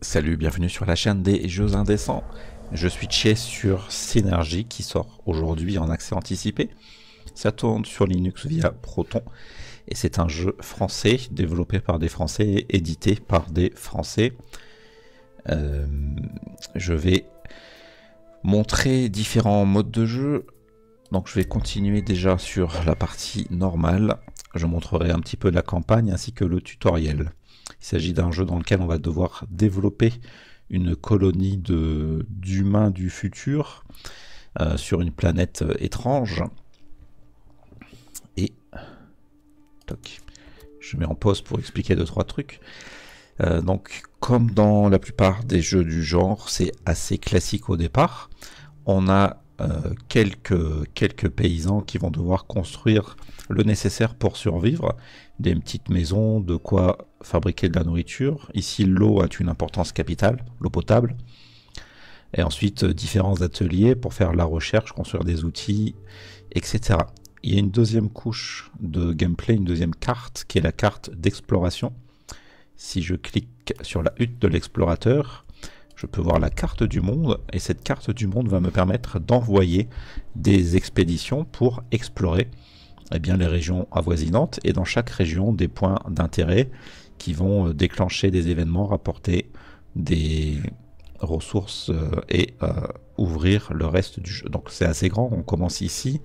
Salut, bienvenue sur la chaîne des Jeux Indécents. Je suis chez sur Synergy qui sort aujourd'hui en accès anticipé. Ça tourne sur Linux via Proton et c'est un jeu français développé par des Français et édité par des Français. Euh, je vais montrer différents modes de jeu. Donc je vais continuer déjà sur la partie normale. Je montrerai un petit peu la campagne ainsi que le tutoriel. Il s'agit d'un jeu dans lequel on va devoir développer une colonie d'humains du futur euh, sur une planète euh, étrange. Et je mets en pause pour expliquer deux trois trucs. Euh, donc, comme dans la plupart des jeux du genre, c'est assez classique au départ. On a euh, quelques, quelques paysans qui vont devoir construire le nécessaire pour survivre, des petites maisons, de quoi fabriquer de la nourriture. Ici, l'eau a une importance capitale, l'eau potable. Et ensuite, euh, différents ateliers pour faire la recherche, construire des outils, etc. Il y a une deuxième couche de gameplay, une deuxième carte, qui est la carte d'exploration. Si je clique sur la hutte de l'explorateur, je peux voir la carte du monde et cette carte du monde va me permettre d'envoyer des expéditions pour explorer eh bien, les régions avoisinantes et dans chaque région des points d'intérêt qui vont euh, déclencher des événements, rapporter des ressources euh, et euh, ouvrir le reste du jeu. Donc c'est assez grand, on commence ici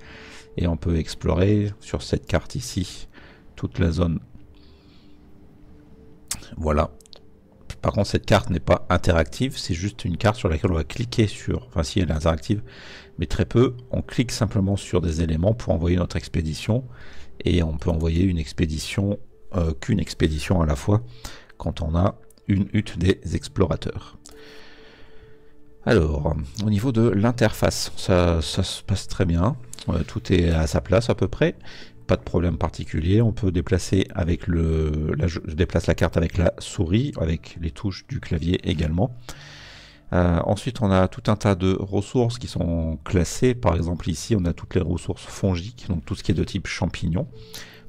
et on peut explorer sur cette carte ici toute la zone. Voilà, par contre, cette carte n'est pas interactive, c'est juste une carte sur laquelle on va cliquer sur, enfin si elle est interactive, mais très peu, on clique simplement sur des éléments pour envoyer notre expédition, et on peut envoyer une expédition, euh, qu'une expédition à la fois, quand on a une hutte des explorateurs. Alors, au niveau de l'interface, ça, se passe très bien, euh, tout est à sa place à peu près, pas de problème particulier. On peut déplacer avec le. je déplace la carte avec la souris, avec les touches du clavier également. Euh, ensuite, on a tout un tas de ressources qui sont classées. Par exemple, ici, on a toutes les ressources fongiques, donc tout ce qui est de type champignon.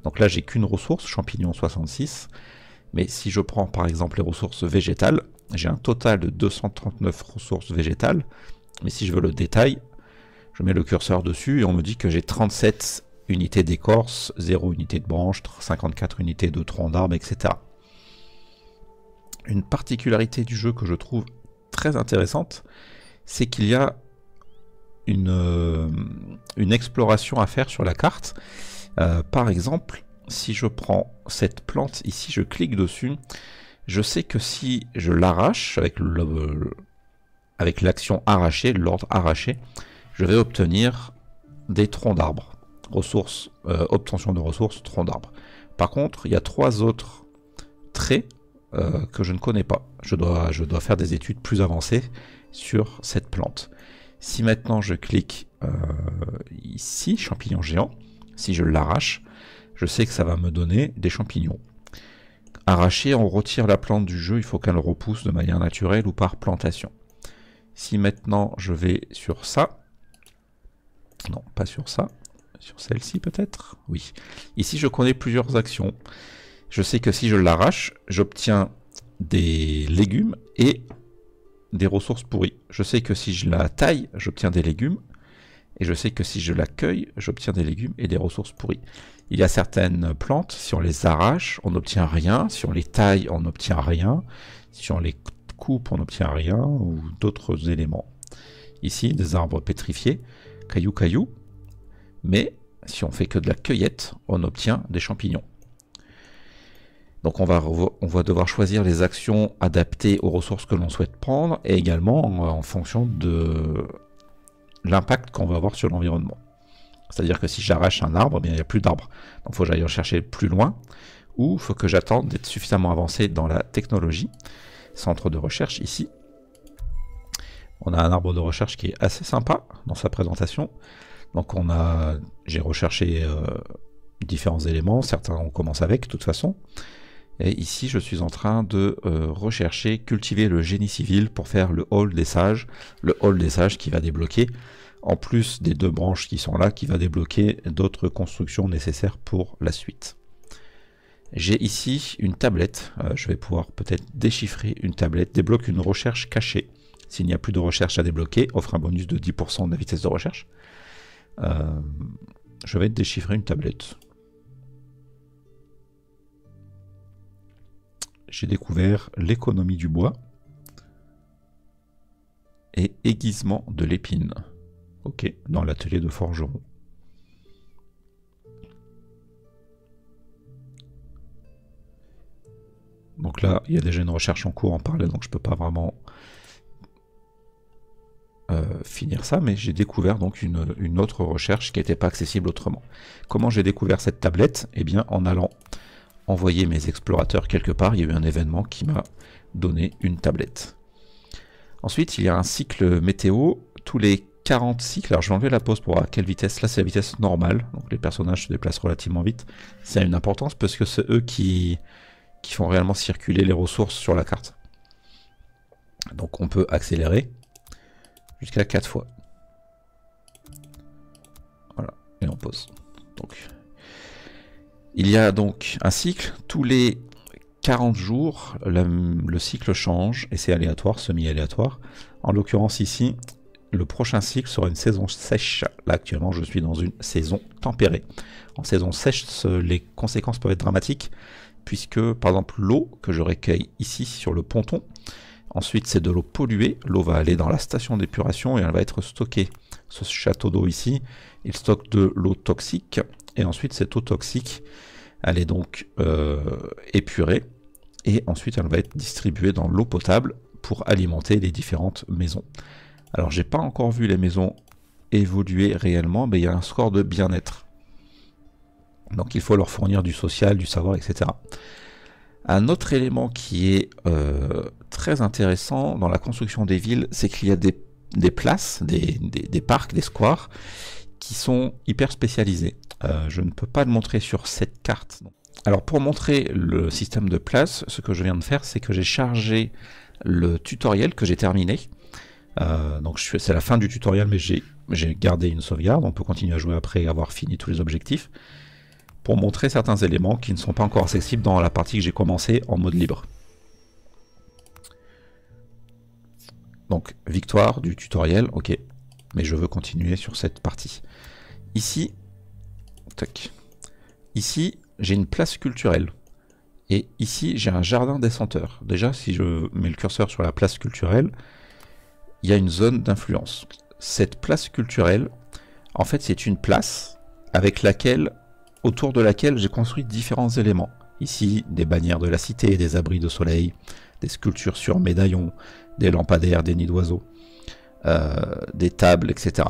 Donc là, j'ai qu'une ressource, champignon 66. Mais si je prends par exemple les ressources végétales, j'ai un total de 239 ressources végétales. Mais si je veux le détail, je mets le curseur dessus et on me dit que j'ai 37 unité d'écorce, 0 unité de branche, 54 unités de tronc d'arbre, etc. Une particularité du jeu que je trouve très intéressante, c'est qu'il y a une, euh, exploration à faire sur la carte. Euh, par exemple, si je prends cette plante ici, je clique dessus, je sais que si je l'arrache avec l'action arrachée, l'ordre arraché, je vais obtenir des troncs d'arbres ressources, euh, obtention de ressources, tronc d'arbre. Par contre, il y a trois autres traits euh, que je ne connais pas. Je dois, je dois faire des études plus avancées sur cette plante. Si maintenant je clique euh, ici, champignon géant, si je l'arrache, je sais que ça va me donner des champignons. Arracher, on retire la plante du jeu, il faut qu'elle repousse de manière naturelle ou par plantation. Si maintenant je vais sur ça, non, pas sur ça, sur celle-ci peut-être Oui. Ici, je connais plusieurs actions. Je sais que si je l'arrache, j'obtiens des légumes et des ressources pourries. Je sais que si je la taille, j'obtiens des légumes. Et je sais que si je la cueille, j'obtiens des légumes et des ressources pourries. Il y a certaines plantes, si on les arrache, on n'obtient rien. Si on les taille, on n'obtient rien. Si on les coupe, on n'obtient rien. Ou d'autres éléments. Ici, des arbres pétrifiés. Caillou, caillou mais si on fait que de la cueillette, on obtient des champignons. Donc on va, on va devoir choisir les actions adaptées aux ressources que l'on souhaite prendre et également euh, en, fonction de l'impact qu'on va avoir sur l'environnement. C'est-à-dire que si j'arrache un arbre, eh il n'y a plus d'arbres. Donc il faut que j'aille en chercher plus loin ou il faut que j'attende d'être suffisamment avancé dans la technologie. Centre de recherche ici. On a un arbre de recherche qui est assez sympa dans sa présentation. Donc on a, j'ai recherché euh, différents éléments, certains on commence avec de toute façon. Et ici je suis en train de euh, rechercher, cultiver le génie civil pour faire le hall des sages, le hall des sages qui va débloquer, en plus des deux branches qui sont là, qui va débloquer d'autres constructions nécessaires pour la suite. J'ai ici une tablette, euh, je vais pouvoir peut-être déchiffrer une tablette, débloque une recherche cachée. S'il n'y a plus de recherche à débloquer, offre un bonus de 10% de la vitesse de recherche. Euh, je vais déchiffrer une tablette. J'ai découvert l'économie du bois et aiguisement de l'épine. Ok, dans l'atelier de forgeron. Donc là, il y a déjà une recherche en cours en parallèle, donc je ne peux pas vraiment euh, finir ça, mais j'ai découvert donc une, autre recherche qui n'était pas accessible autrement. Comment j'ai découvert cette tablette Eh bien en allant envoyer mes explorateurs quelque part, il y a eu un événement qui m'a donné une tablette. Ensuite, il y a un cycle météo tous les 40 cycles. Alors je vais enlever la pause pour voir à quelle vitesse. Là, c'est la vitesse normale. Donc les personnages se déplacent relativement vite. C'est a une importance parce que c'est eux qui, qui font réellement circuler les ressources sur la carte. Donc on peut accélérer. Jusqu'à 4 fois. Voilà, et on pose. Donc, il y a donc un cycle. Tous les 40 jours, le cycle change et c'est aléatoire, semi-aléatoire. En l'occurrence ici, le prochain cycle sera une saison sèche. Là actuellement, je suis dans une saison tempérée. En saison sèche, les conséquences peuvent être dramatiques puisque par exemple l'eau que je recueille ici sur le ponton, Ensuite, c'est de l'eau polluée. L'eau va aller dans la station d'épuration et elle va être stockée. Ce château d'eau ici, il stocke de l'eau toxique. Et ensuite, cette eau toxique, elle est donc euh, épurée. Et ensuite, elle va être distribuée dans l'eau potable pour alimenter les différentes maisons. Alors, j'ai pas encore vu les maisons évoluer réellement, mais il y a un score de bien-être. Donc, il faut leur fournir du social, du savoir, etc. Un autre élément qui est euh, très intéressant dans la construction des villes, c'est qu'il y a des, places, des, parcs, des squares qui sont hyper spécialisés. Euh, je ne peux pas le montrer sur cette carte. Alors pour montrer le système de places, ce que je viens de faire, c'est que j'ai chargé le tutoriel que j'ai terminé. Euh, donc c'est la fin du tutoriel, mais j'ai gardé une sauvegarde. On peut continuer à jouer après avoir fini tous les objectifs pour montrer certains éléments qui ne sont pas encore accessibles dans la partie que j'ai commencé en mode libre. Donc victoire du tutoriel, ok, mais je veux continuer sur cette partie. Ici, tac, ici j'ai une place culturelle et ici j'ai un jardin des senteurs. Déjà si je mets le curseur sur la place culturelle, il y a une zone d'influence. Cette place culturelle, en fait c'est une place avec laquelle autour de laquelle j'ai construit différents éléments. Ici, des bannières de la cité, des abris de soleil, des sculptures sur médaillons, des lampadaires, des nids d'oiseaux, euh, des tables, etc.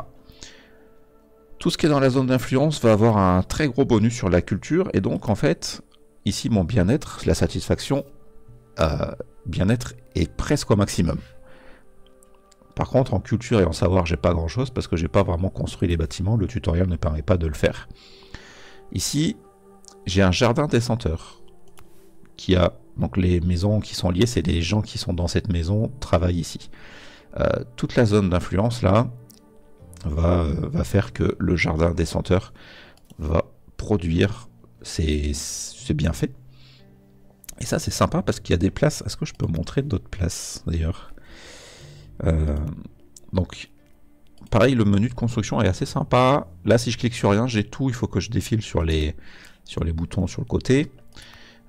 Tout ce qui est dans la zone d'influence va avoir un très gros bonus sur la culture, et donc en fait, ici mon bien-être, la satisfaction, euh, bien-être est presque au maximum. Par contre, en culture et en savoir, j'ai pas grand chose parce que j'ai pas vraiment construit les bâtiments, le tutoriel ne permet pas de le faire. Ici, j'ai un jardin des senteurs qui a donc les maisons qui sont liées, c'est des gens qui sont dans cette maison travaillent ici. Euh, toute la zone d'influence là va, faire que le jardin des senteurs va produire ses, bienfaits. Et ça c'est sympa parce qu'il y a des places. Est-ce que je peux montrer d'autres places d'ailleurs euh, Donc Pareil, le menu de construction est assez sympa. Là, si je clique sur rien, j'ai tout. Il faut que je défile sur les, sur les boutons sur le côté.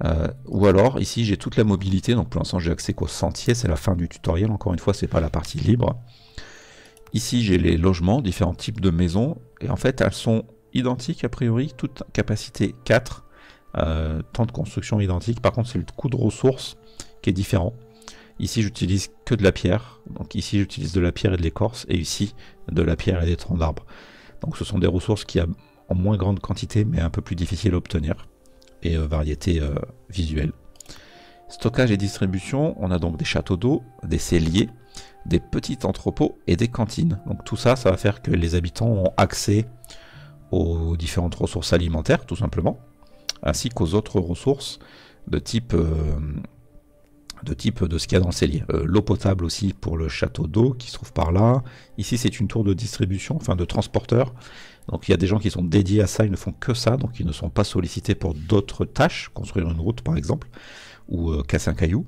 Euh, ou alors, ici, j'ai toute la mobilité. Donc, pour l'instant, j'ai accès qu'au sentier. C'est la fin du tutoriel. Encore une fois, c'est pas la partie libre. Ici, j'ai les logements, différents types de maisons. Et en fait, elles sont identiques, a priori. Toute capacité 4. Euh, temps de construction identique. Par contre, c'est le coût de ressources qui est différent. Ici, j'utilise que de la pierre. Donc ici, j'utilise de la pierre et de l'écorce. Et ici, de la pierre et des troncs d'arbres. Donc ce sont des ressources qui, en moins grande quantité, mais un peu plus difficile à obtenir. Et euh, variété euh, visuelle. Stockage et distribution, on a donc des châteaux d'eau, des celliers, des petits entrepôts et des cantines. Donc tout ça, ça va faire que les habitants ont accès aux différentes ressources alimentaires, tout simplement, ainsi qu'aux autres ressources de type euh, de type de ce qu'il y a dans euh, L'eau potable aussi pour le château d'eau qui se trouve par là. Ici, c'est une tour de distribution, enfin de transporteur. Donc il y a des gens qui sont dédiés à ça, ils ne font que ça, donc ils ne sont pas sollicités pour d'autres tâches, construire une route par exemple, ou euh, casser un caillou.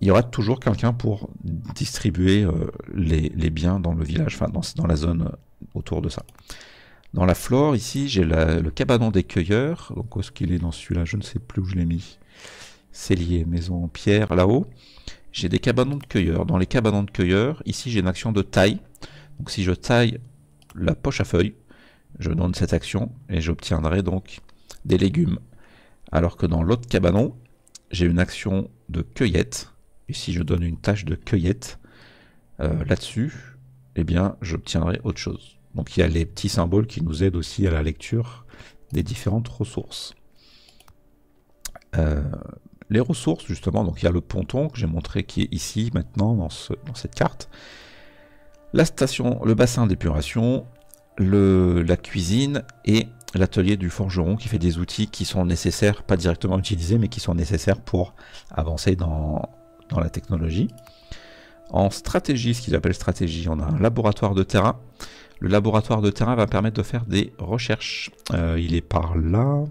Il y aura toujours quelqu'un pour distribuer euh, les, biens dans le village, enfin dans, dans, la zone autour de ça. Dans la flore, ici, j'ai le cabanon des cueilleurs. Donc, où est-ce qu'il est dans celui-là Je ne sais plus où je l'ai mis c'est lié maison en pierre là-haut. J'ai des cabanons de cueilleurs. Dans les cabanons de cueilleurs, ici j'ai une action de taille. Donc si je taille la poche à feuilles, je donne cette action et j'obtiendrai donc des légumes. Alors que dans l'autre cabanon, j'ai une action de cueillette. Et si je donne une tâche de cueillette euh, là-dessus, eh bien j'obtiendrai autre chose. Donc il y a les petits symboles qui nous aident aussi à la lecture des différentes ressources. Euh, les ressources justement. Donc il y a le ponton que j'ai montré qui est ici maintenant dans, cette carte. La station, le bassin d'épuration, la cuisine et l'atelier du forgeron qui fait des outils qui sont nécessaires, pas directement utilisés, mais qui sont nécessaires pour avancer dans, la technologie. En stratégie, ce qu'ils appellent stratégie, on a un laboratoire de terrain. Le laboratoire de terrain va permettre de faire des recherches. Euh, il est par là.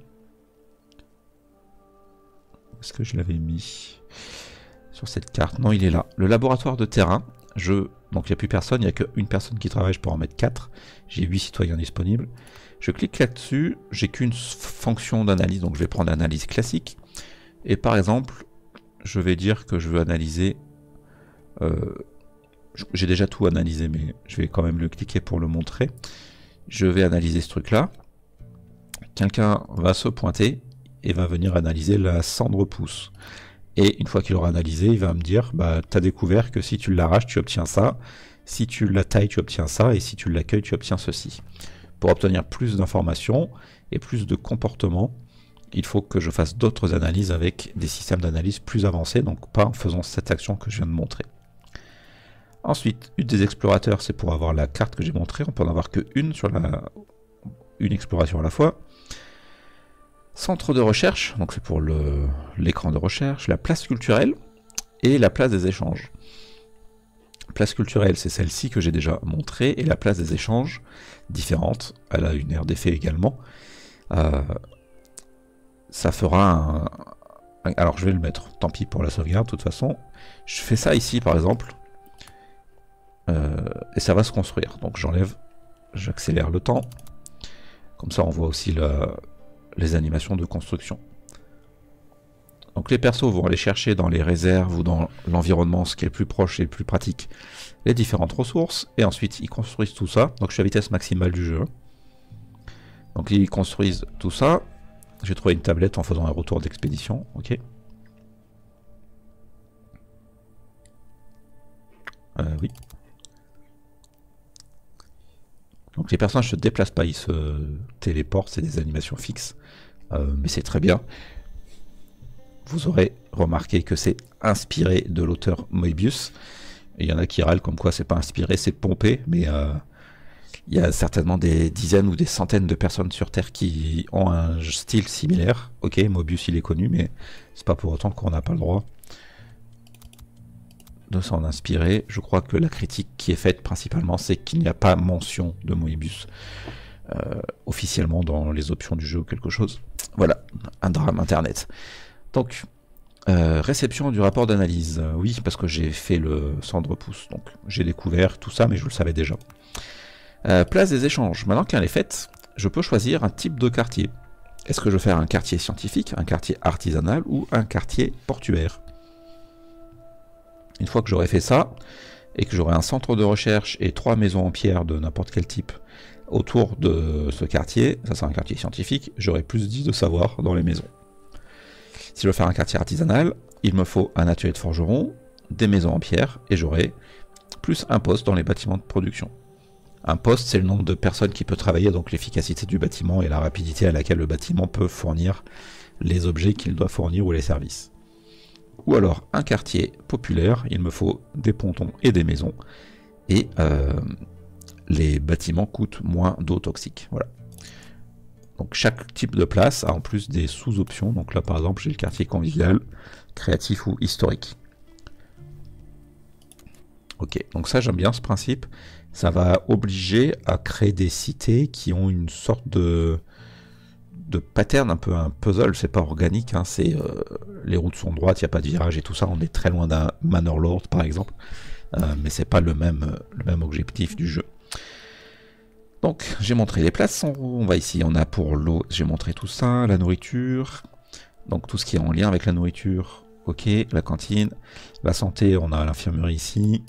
Est-ce que je l'avais mis sur cette carte Non, il est là. Le laboratoire de terrain. Je... Donc il n'y a plus personne, il n'y a qu'une personne qui travaille, je peux en mettre 4. J'ai 8 citoyens disponibles. Je clique là-dessus, j'ai qu'une fonction d'analyse, donc je vais prendre l'analyse classique. Et par exemple, je vais dire que je veux analyser... Euh, j'ai déjà tout analysé, mais je vais quand même le cliquer pour le montrer. Je vais analyser ce truc-là. Quelqu'un va se pointer et va venir analyser la cendre pousse Et une fois qu'il aura analysé, il va me dire, bah, as découvert que si tu l'arraches, tu obtiens ça, si tu la tailles, tu obtiens ça, et si tu l'accueilles, tu obtiens ceci. Pour obtenir plus d'informations et plus de comportements, il faut que je fasse d'autres analyses avec des systèmes d'analyse plus avancés, donc pas en faisant cette action que je viens de montrer. Ensuite, une des explorateurs, c'est pour avoir la carte que j'ai montrée, on peut en avoir que une sur la... une exploration à la fois. Centre de recherche, donc c'est pour l'écran de recherche, la place culturelle et la place des échanges. Place culturelle, c'est celle-ci que j'ai déjà montrée, et la place des échanges, différente, elle a une aire d'effet également. Euh, ça fera un, Alors je vais le mettre, tant pis pour la sauvegarde, de toute façon. Je fais ça ici par exemple, euh, et ça va se construire. Donc j'enlève, j'accélère le temps, comme ça on voit aussi la, les animations de construction. Donc les persos vont aller chercher dans les réserves ou dans l'environnement, ce qui est le plus proche et le plus pratique, les différentes ressources, et ensuite ils construisent tout ça. Donc je suis à vitesse maximale du jeu. Donc ils construisent tout ça. J'ai trouvé une tablette en faisant un retour d'expédition, ok. Euh, oui. Donc les personnages se déplacent pas, ils se téléportent, c'est des animations fixes. Euh, mais c'est très bien. Vous aurez remarqué que c'est inspiré de l'auteur Moebius. Il y en a qui râlent comme quoi c'est pas inspiré, c'est pompé, mais euh, il y a certainement des dizaines ou des centaines de personnes sur Terre qui ont un style similaire. Ok, Moebius il est connu, mais c'est pas pour autant qu'on n'a pas le droit de s'en inspirer. Je crois que la critique qui est faite principalement, c'est qu'il n'y a pas mention de Moebius euh, officiellement dans les options du jeu ou quelque chose. Voilà, un drame internet. Donc, euh, réception du rapport d'analyse. Euh, oui, parce que j'ai fait le centre pouce, donc j'ai découvert tout ça, mais je le savais déjà. Euh, place des échanges. Maintenant qu'elle est faite, je peux choisir un type de quartier. Est-ce que je veux faire un quartier scientifique, un quartier artisanal ou un quartier portuaire Une fois que j'aurai fait ça, et que j'aurai un centre de recherche et trois maisons en pierre de n'importe quel type, autour de ce quartier, ça c'est un quartier scientifique, j'aurais plus 10 de savoir dans les maisons. Si je veux faire un quartier artisanal, il me faut un atelier de forgeron, des maisons en pierre, et j'aurai plus un poste dans les bâtiments de production. Un poste, c'est le nombre de personnes qui peut travailler, donc l'efficacité du bâtiment et la rapidité à laquelle le bâtiment peut fournir les objets qu'il doit fournir ou les services. Ou alors un quartier populaire, il me faut des pontons et des maisons, et euh, les bâtiments coûtent moins d'eau toxique. Voilà. Donc chaque type de place a en plus des sous-options. Donc là par exemple j'ai le quartier convivial, créatif ou historique. Ok, donc ça j'aime bien ce principe. Ça va obliger à créer des cités qui ont une sorte de, de pattern, un peu un puzzle, c'est pas organique, hein. c'est euh, les routes sont droites, il n'y a pas de virage et tout ça, on est très loin d'un Manor Lord par exemple, euh, mais c'est pas le même, le même objectif du jeu. Donc j'ai montré les places, on va ici, on a pour l'eau, j'ai montré tout ça, la nourriture, donc tout ce qui est en lien avec la nourriture, ok, la cantine, la santé, on a l'infirmerie ici,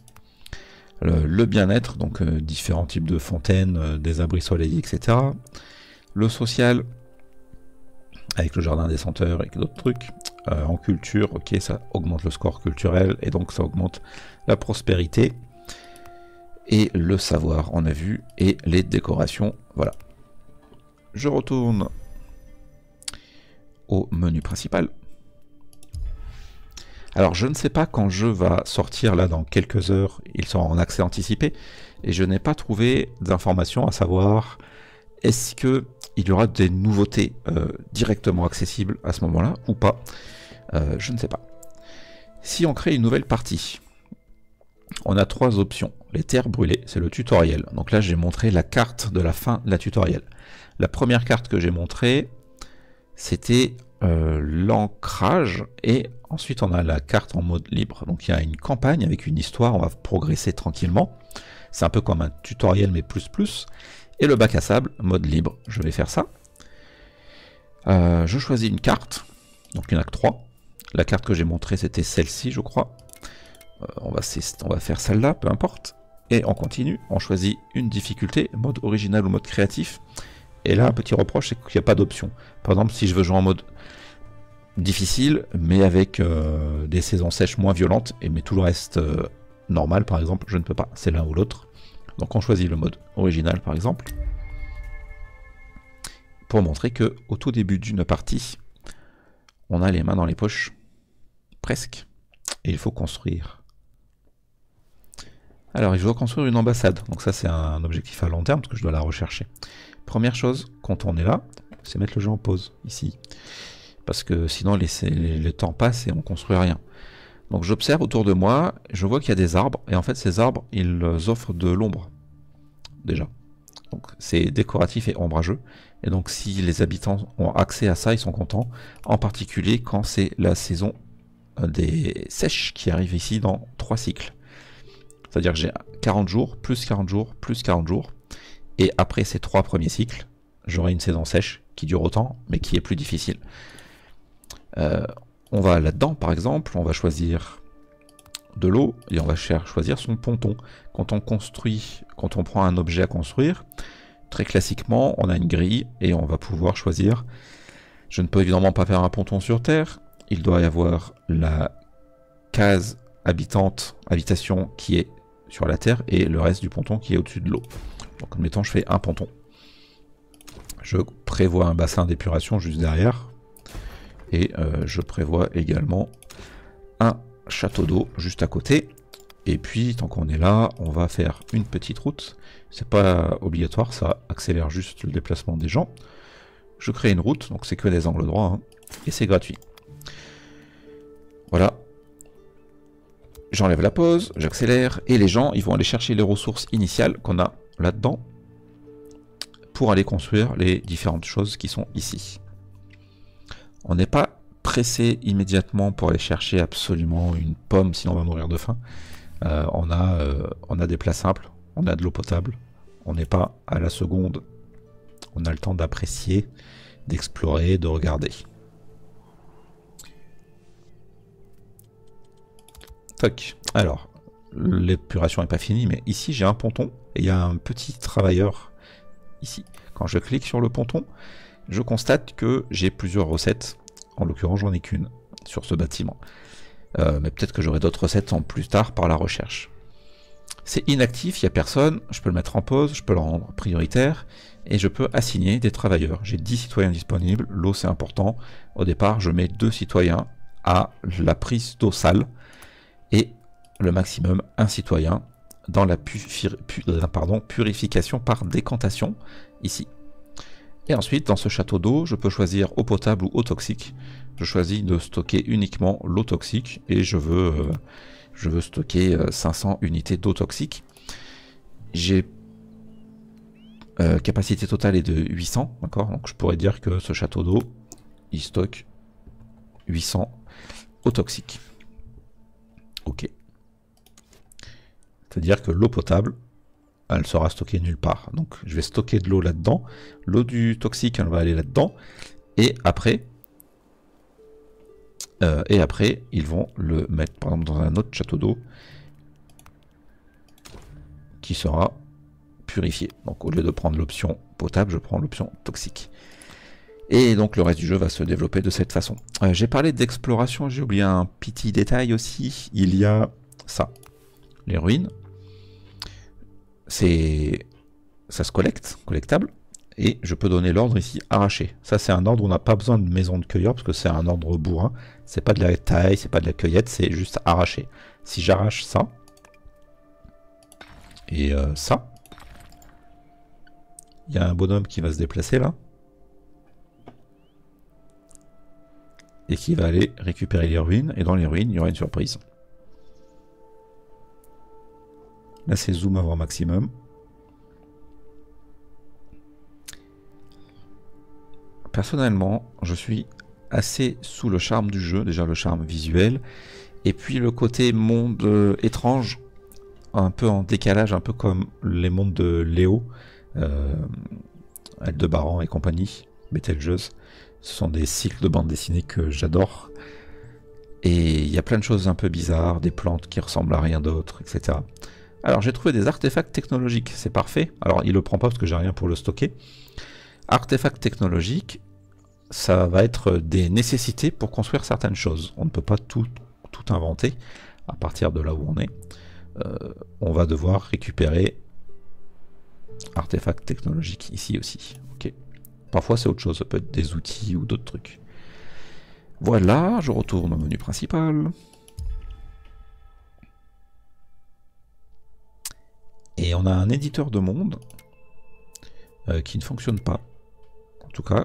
le, bien-être, donc euh, différents types de fontaines, euh, des abris soleil, etc. Le social, avec le jardin des senteurs et d'autres trucs. Euh, en culture, ok, ça augmente le score culturel et donc ça augmente la prospérité et le savoir, on a vu, et les décorations, voilà. Je retourne au menu principal. Alors je ne sais pas quand je va sortir là dans quelques heures, il sera en accès anticipé, et je n'ai pas trouvé d'informations à savoir est-ce que il y aura des nouveautés euh, directement accessibles à ce moment-là ou pas. Euh, je ne sais pas. Si on crée une nouvelle partie, on a trois options. Les terres brûlées, c'est le tutoriel. Donc là, j'ai montré la carte de la fin de la tutoriel. La première carte que j'ai montrée, c'était euh, l'ancrage. Et ensuite, on a la carte en mode libre. Donc il y a une campagne avec une histoire. On va progresser tranquillement. C'est un peu comme un tutoriel, mais plus plus. Et le bac à sable, mode libre. Je vais faire ça. Euh, je choisis une carte. Donc il n'y en a que 3. La carte que j'ai montrée, c'était celle-ci, je crois. Euh, on va, on va faire celle-là, peu importe. Et on continue, on choisit une difficulté, mode original ou mode créatif. Et là, un petit reproche, c'est qu'il n'y a pas d'option. Par exemple, si je veux jouer en mode difficile, mais avec euh, des saisons sèches moins violentes, et mais tout le reste euh, normal, par exemple, je ne peux pas. C'est l'un ou l'autre. Donc on choisit le mode original, par exemple, pour montrer que au tout début d'une partie, on a les mains dans les poches, presque, et il faut construire. Alors, je veux construire une ambassade. Donc ça, c'est un objectif à long terme, parce que je dois la rechercher. Première chose, quand on est là, c'est mettre le jeu en pause, ici. Parce que sinon, les, le temps passe et on construit rien. Donc j'observe autour de moi, je vois qu'il y a des arbres, et en fait, ces arbres, ils offrent de l'ombre. Déjà. Donc c'est décoratif et ombrageux. Et donc si les habitants ont accès à ça, ils sont contents. En particulier quand c'est la saison euh, des sèches qui arrive ici dans trois cycles. C'est-à-dire que j'ai 40 jours, plus 40 jours, plus 40 jours. Et après ces trois premiers cycles, j'aurai une saison sèche qui dure autant, mais qui est plus difficile. Euh, on va là-dedans, par exemple, on va choisir de l'eau et on va choisir son ponton. Quand on construit, quand on prend un objet à construire, très classiquement, on a une grille et on va pouvoir choisir. Je ne peux évidemment pas faire un ponton sur Terre. Il doit y avoir la case habitante, habitation qui est sur la terre et le reste du ponton qui est au-dessus de l'eau. Donc admettons je fais un ponton. Je prévois un bassin d'épuration juste derrière. Et euh, je prévois également un château d'eau juste à côté. Et puis tant qu'on est là, on va faire une petite route. C'est pas obligatoire, ça accélère juste le déplacement des gens. Je crée une route, donc c'est que des angles droits. Hein, et c'est gratuit. Voilà, j'enlève la pause, j'accélère, et les gens, ils vont aller chercher les ressources initiales qu'on a là-dedans pour aller construire les différentes choses qui sont ici. On n'est pas pressé immédiatement pour aller chercher absolument une pomme, sinon on va mourir de faim. Euh, on, a, euh, on a des plats simples, on a de l'eau potable, on n'est pas à la seconde. On a le temps d'apprécier, d'explorer, de regarder. Alors, l'épuration n'est pas finie, mais ici j'ai un ponton et il y a un petit travailleur ici. Quand je clique sur le ponton, je constate que j'ai plusieurs recettes. En l'occurrence, j'en ai qu'une sur ce bâtiment. Euh, mais peut-être que j'aurai d'autres recettes en plus tard par la recherche. C'est inactif, il n'y a personne, je peux le mettre en pause, je peux le rendre prioritaire, et je peux assigner des travailleurs. J'ai 10 citoyens disponibles, l'eau c'est important. Au départ, je mets deux citoyens à la prise d'eau sale, et le maximum un citoyen dans la euh, purification par décantation ici. Et ensuite, dans ce château d'eau, je peux choisir eau potable ou eau toxique. Je choisis de stocker uniquement l'eau toxique et je veux, euh, je veux stocker 500 euh, unités d'eau toxique. J'ai capacité totale est de 800, d'accord Donc je pourrais dire que ce château d'eau, il stocke 800 eau toxique. OK. C'est-à-dire que l'eau potable, elle sera stockée nulle part. Donc je vais stocker de l'eau là-dedans. L'eau du toxique, elle va aller là-dedans. Et après, euh, et après, ils vont le mettre par exemple dans un autre château d'eau qui sera purifié. Donc au lieu de prendre l'option potable, je prends l'option toxique. Et donc le reste du jeu va se développer de cette façon. Euh, j'ai parlé d'exploration, j'ai oublié un petit détail aussi. Il y a ça. Les ruines. C'est. ça se collecte, collectable. Et je peux donner l'ordre ici arracher. Ça c'est un ordre, où on n'a pas besoin de maison de cueilleur parce que c'est un ordre bourrin. C'est pas de la taille, c'est pas de la cueillette, c'est juste arracher. Si j'arrache ça, et euh, ça, il y a un bonhomme qui va se déplacer là. et qui va aller récupérer les ruines. Et dans les ruines, il y aura une surprise. Là, c'est zoom avant maximum. Personnellement, je suis assez sous le charme du jeu, déjà le charme visuel, et puis le côté monde euh, étrange, un peu en décalage, un peu comme les mondes de Léo, euh, Aldebaran et compagnie, Betelgeuse. Ce sont des cycles de bande dessinée que j'adore. Et il y a plein de choses un peu bizarres, des plantes qui ressemblent à rien d'autre, etc. Alors j'ai trouvé des artefacts technologiques, c'est parfait. Alors il le prend pas parce que j'ai rien pour le stocker. Artefacts technologiques, ça va être des nécessités pour construire certaines choses. On ne peut pas tout, inventer à partir de là où on est. Euh, on va devoir récupérer artefacts technologiques ici aussi. Ok. Parfois c'est autre chose, ça peut être des outils ou d'autres trucs. Voilà, je retourne au menu principal. Et on a un éditeur de monde euh, qui ne fonctionne pas. En tout cas,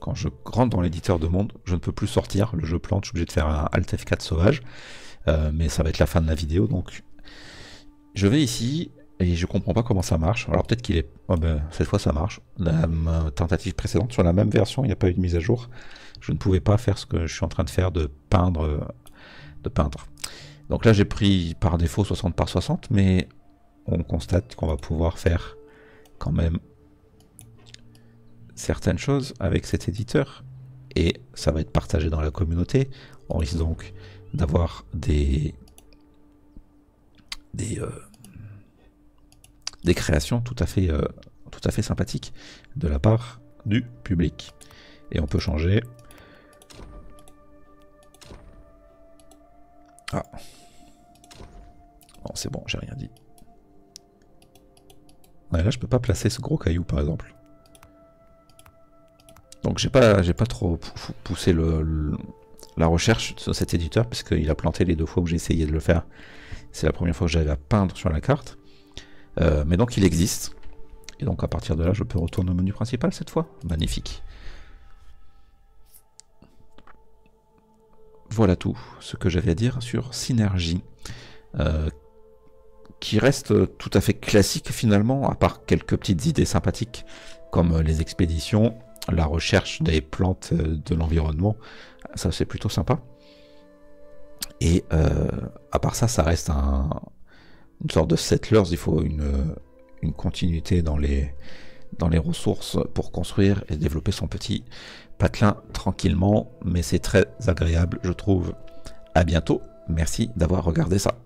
quand je rentre dans l'éditeur de monde, je ne peux plus sortir. Le jeu plante, je suis obligé de faire un Alt F4 sauvage. Euh, mais ça va être la fin de la vidéo, donc je vais ici, et je comprends pas comment ça marche. Alors peut-être qu'il est. Oh ben, cette fois ça marche. La tentative précédente, sur la même version, il n'y a pas eu de mise à jour. Je ne pouvais pas faire ce que je suis en train de faire de peindre. De peindre. Donc là j'ai pris par défaut 60 par 60, mais on constate qu'on va pouvoir faire quand même certaines choses avec cet éditeur. Et ça va être partagé dans la communauté. On risque donc d'avoir des. des. Euh, des créations tout à fait, euh, tout à fait sympathiques de la part du public. Et on peut changer. Ah. Bon, c'est bon, j'ai rien dit. là, je peux pas placer ce gros caillou, par exemple. Donc, j'ai pas, j'ai pas trop poussé le, la recherche sur cet éditeur, puisqu'il a planté les deux fois où j'ai essayé de le faire. C'est la première fois que j'avais à peindre sur la carte. Euh, mais donc il existe. Et donc à partir de là, je peux retourner au menu principal cette fois. Magnifique. Voilà tout ce que j'avais à dire sur Synergie, euh, qui reste tout à fait classique finalement, à part quelques petites idées sympathiques comme les expéditions, la recherche des plantes euh, de l'environnement. Ça c'est plutôt sympa. Et à part ça, ça reste un, une sorte de settlers, il faut euh, une, continuité dans les, dans les ressources pour construire et développer son petit patelin tranquillement, mais c'est très agréable, je trouve. À bientôt, merci d'avoir regardé ça.